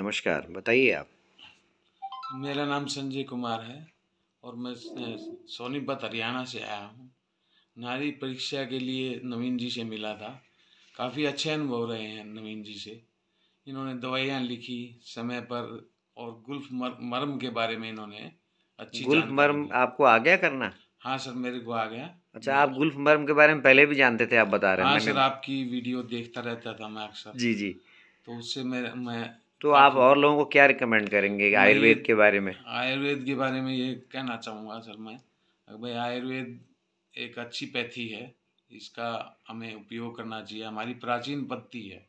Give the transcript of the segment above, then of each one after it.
नमस्कार बताइए आप मेरा नाम संजय कुमार है और मैं सोनीपत हरियाणा से आया हूँ नारी परीक्षा के लिए नवीन जी से मिला था काफ़ी अच्छे अनुभव रहे हैं नवीन जी से इन्होंने दवाइयाँ लिखी समय पर और गुल्फ मर, मर्म के बारे में इन्होंने अच्छी गुल्फ मर्म आपको आ गया करना हाँ सर मेरे को आ गया अच्छा आप गुल्फ मर्म के बारे में पहले भी जानते थे आप बता रहे हैं हाँ सर आपकी वीडियो देखता रहता था मैं अक्सर जी जी तो उससे मैं मैं तो आप और लोगों को क्या रिकमेंड करेंगे आयुर्वेद के बारे में आयुर्वेद के बारे में ये कहना चाहूँगा सर मैं भाई आयुर्वेद एक अच्छी पैथी है इसका हमें उपयोग करना चाहिए हमारी प्राचीन पद्धति है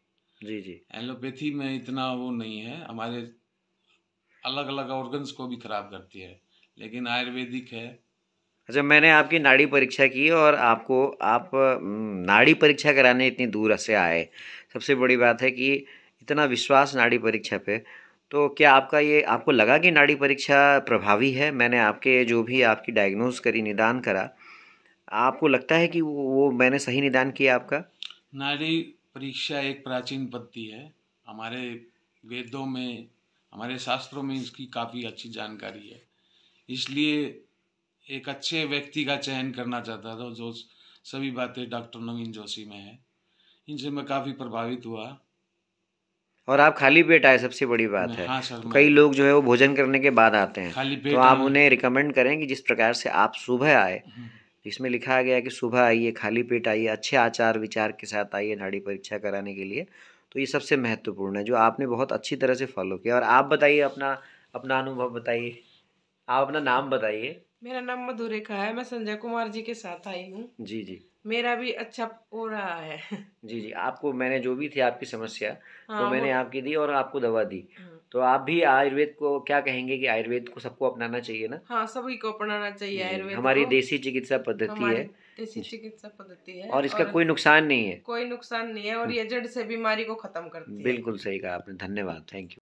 जी जी एलोपैथी में इतना वो नहीं है हमारे अलग अलग ऑर्गन्स को भी खराब करती है लेकिन आयुर्वेदिक है अच्छा मैंने आपकी नाड़ी परीक्षा की और आपको आप नाड़ी परीक्षा कराने इतनी दूर से आए सबसे बड़ी बात है कि इतना विश्वास नाड़ी परीक्षा पे तो क्या आपका ये आपको लगा कि नाड़ी परीक्षा प्रभावी है मैंने आपके जो भी आपकी डायग्नोज करी निदान करा आपको लगता है कि वो मैंने सही निदान किया आपका नाड़ी परीक्षा एक प्राचीन पद्धति है हमारे वेदों में हमारे शास्त्रों में इसकी काफ़ी अच्छी जानकारी है इसलिए एक अच्छे व्यक्ति का चयन करना चाहता था जो सभी बातें डॉक्टर नवीन जोशी में है इनसे मैं काफ़ी प्रभावित हुआ और आप खाली पेट आए सबसे बड़ी बात है हाँ तो कई लोग जो है वो भोजन करने के बाद आते हैं तो आप उन्हें रिकमेंड करें कि जिस प्रकार से आप सुबह आए हम्म। इसमें लिखा गया कि सुबह आइए खाली पेट आइए अच्छे आचार विचार के साथ आइए नाड़ी परीक्षा कराने के लिए तो ये सबसे महत्वपूर्ण है जो आपने बहुत अच्छी तरह से फॉलो किया और आप बताइए अपना अपना अनुभव बताइए आप अपना नाम बताइए मेरा नाम मधुरेखा है मैं संजय कुमार जी के साथ आई हूँ जी जी मेरा भी अच्छा हो रहा है जी जी आपको मैंने जो भी थी आपकी समस्या हाँ, वो मैंने आपकी दी और आपको दवा दी हाँ। तो आप भी आयुर्वेद को क्या कहेंगे कि आयुर्वेद को सबको अपनाना चाहिए ना हाँ सभी को अपनाना चाहिए आयुर्वेद हमारी देसी चिकित्सा पद्धति है देसी चिकित्सा पद्धति है और इसका और कोई नुकसान नहीं है कोई नुकसान नहीं है और ये जड़ से बीमारी को खत्म कर बिल्कुल सही कहा आपने धन्यवाद थैंक यू